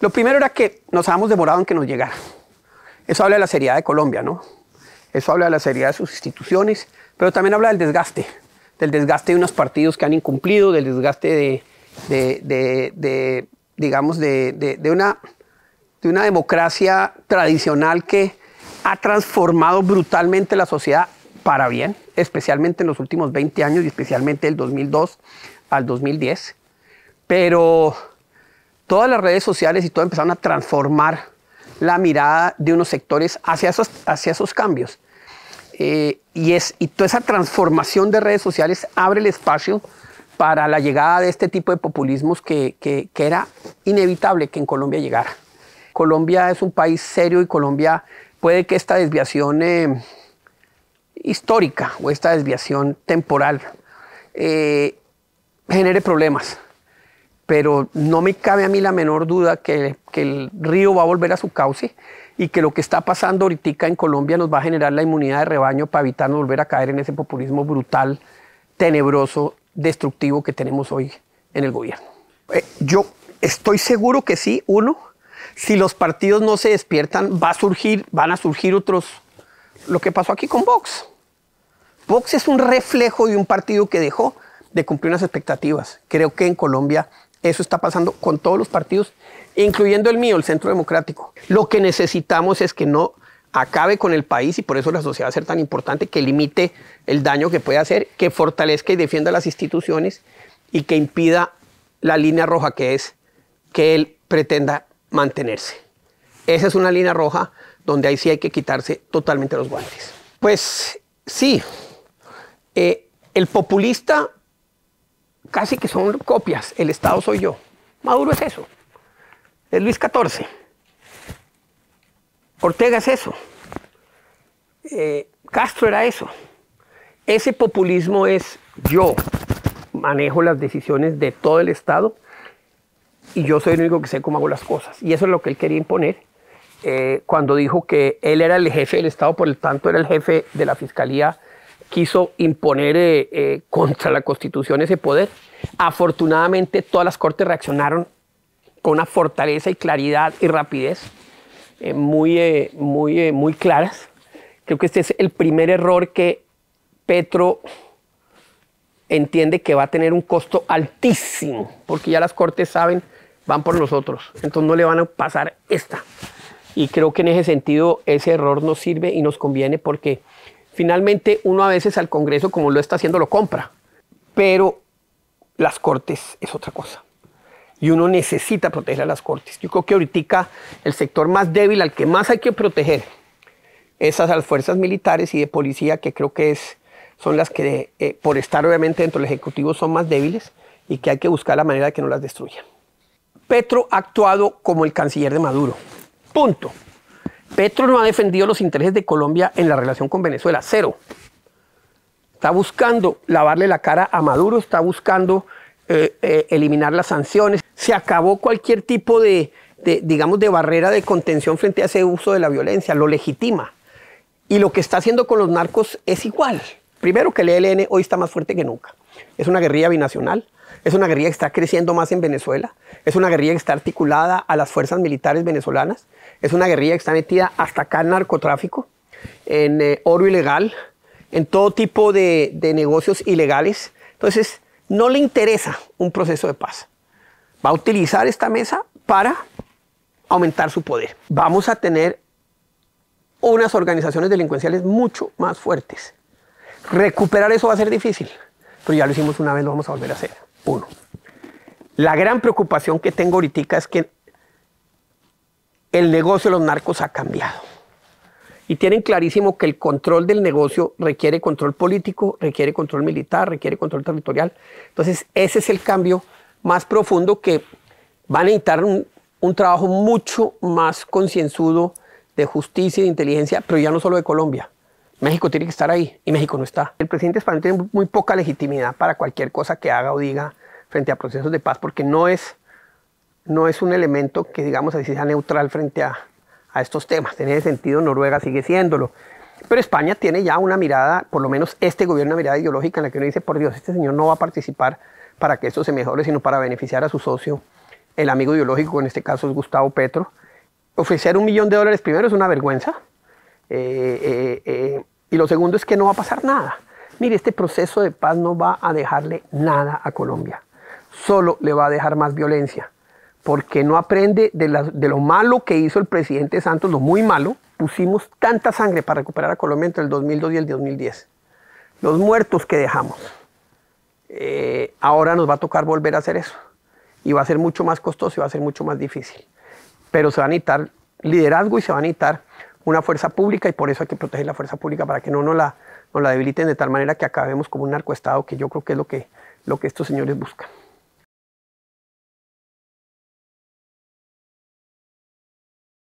Lo primero era que nos habíamos demorado en que nos llegara. Eso habla de la seriedad de Colombia, ¿no? Eso habla de la seriedad de sus instituciones, pero también habla del desgaste, del desgaste de unos partidos que han incumplido, del desgaste de, digamos, de, una, de una democracia tradicional que ha transformado brutalmente la sociedad para bien, especialmente en los últimos 20 años y especialmente del 2002 al 2010. Pero todas las redes sociales y todo empezaron a transformar la mirada de unos sectores hacia esos, cambios. Eh, y, toda esa transformación de redes sociales abre el espacio para la llegada de este tipo de populismos que, era inevitable que en Colombia llegara. Colombia es un país serio y Colombia puede que esta desviación eh, histórica o esta desviación temporal eh, genere problemas pero no me cabe a mí la menor duda que, el río va a volver a su cauce y que lo que está pasando ahorita en Colombia nos va a generar la inmunidad de rebaño para evitarnos volver a caer en ese populismo brutal, tenebroso, destructivo que tenemos hoy en el gobierno. Eh, yo estoy seguro que sí, uno, si los partidos no se despiertan, va a surgir, van a surgir otros, lo que pasó aquí con Vox. Vox es un reflejo de un partido que dejó de cumplir unas expectativas. Creo que en Colombia eso está pasando con todos los partidos, incluyendo el mío, el Centro Democrático. Lo que necesitamos es que no acabe con el país y por eso la sociedad va a ser tan importante, que limite el daño que puede hacer, que fortalezca y defienda las instituciones y que impida la línea roja que es que él pretenda mantenerse. Esa es una línea roja donde ahí sí hay que quitarse totalmente los guantes. Pues sí, eh, el populista casi que son copias, el Estado soy yo. Maduro es eso, es Luis XIV. Ortega es eso, eh, Castro era eso. Ese populismo es yo manejo las decisiones de todo el Estado y yo soy el único que sé cómo hago las cosas. Y eso es lo que él quería imponer eh, cuando dijo que él era el jefe del Estado, por el tanto era el jefe de la Fiscalía quiso imponer eh, eh, contra la Constitución ese poder. Afortunadamente todas las Cortes reaccionaron con una fortaleza y claridad y rapidez eh, muy, muy, muy claras. Creo que este es el primer error que Petro entiende que va a tener un costo altísimo, porque ya las Cortes saben, van por nosotros, entonces no le van a pasar esta. Y creo que en ese sentido ese error nos sirve y nos conviene porque Finalmente, uno a veces al Congreso, como lo está haciendo, lo compra, pero las Cortes es otra cosa. Y uno necesita proteger a las Cortes. Yo creo que ahorita el sector más débil, al que más hay que proteger, es a las fuerzas militares y de policía, que creo que es, son las que, eh, por estar obviamente dentro del Ejecutivo, son más débiles y que hay que buscar la manera de que no las destruyan. Petro ha actuado como el canciller de Maduro. Punto. Petro no ha defendido los intereses de Colombia en la relación con Venezuela, cero. Está buscando lavarle la cara a Maduro, está buscando eh, eh, eliminar las sanciones. Se acabó cualquier tipo de, digamos, de barrera de contención frente a ese uso de la violencia, lo legitima. Y lo que está haciendo con los narcos es igual. Primero que el ELN hoy está más fuerte que nunca. Es una guerrilla binacional es una guerrilla que está creciendo más en Venezuela. Es una guerrilla que está articulada a las fuerzas militares venezolanas. Es una guerrilla que está metida hasta acá en narcotráfico, en eh, oro ilegal, en todo tipo de, de negocios ilegales. Entonces, no le interesa un proceso de paz. Va a utilizar esta mesa para aumentar su poder. Vamos a tener unas organizaciones delincuenciales mucho más fuertes. Recuperar eso va a ser difícil, pero ya lo hicimos una vez, lo vamos a volver a hacer. Uno. La gran preocupación que tengo ahorita es que el negocio de los narcos ha cambiado. Y tienen clarísimo que el control del negocio requiere control político, requiere control militar, requiere control territorial. Entonces, ese es el cambio más profundo que va a necesitar un, trabajo mucho más concienzudo de justicia y de inteligencia, pero ya no solo de Colombia, México tiene que estar ahí y México no está. El presidente español tiene muy poca legitimidad para cualquier cosa que haga o diga frente a procesos de paz porque no es, no es un elemento que, digamos así, sea neutral frente a, estos temas. En ese sentido, Noruega sigue siéndolo. Pero España tiene ya una mirada, por lo menos este gobierno, una mirada ideológica en la que uno dice, por Dios, este señor no va a participar para que esto se mejore, sino para beneficiar a su socio, el amigo ideológico, en este caso es Gustavo Petro. Ofrecer un millón de dólares primero es una vergüenza. Eh, eh, eh, y lo segundo es que no va a pasar nada. Mire, este proceso de paz no va a dejarle nada a Colombia. Solo le va a dejar más violencia. Porque no aprende de, lo malo que hizo el presidente Santos, lo muy malo. Pusimos tanta sangre para recuperar a Colombia entre el 2002 y el 2010. Los muertos que dejamos. Eh, ahora nos va a tocar volver a hacer eso. Y va a ser mucho más costoso y va a ser mucho más difícil. Pero se va a necesitar liderazgo y se va a necesitar una fuerza pública y por eso hay que proteger la fuerza pública para que no nos la, la debiliten de tal manera que acabemos como un narcoestado, que yo creo que es lo que, lo que estos señores buscan.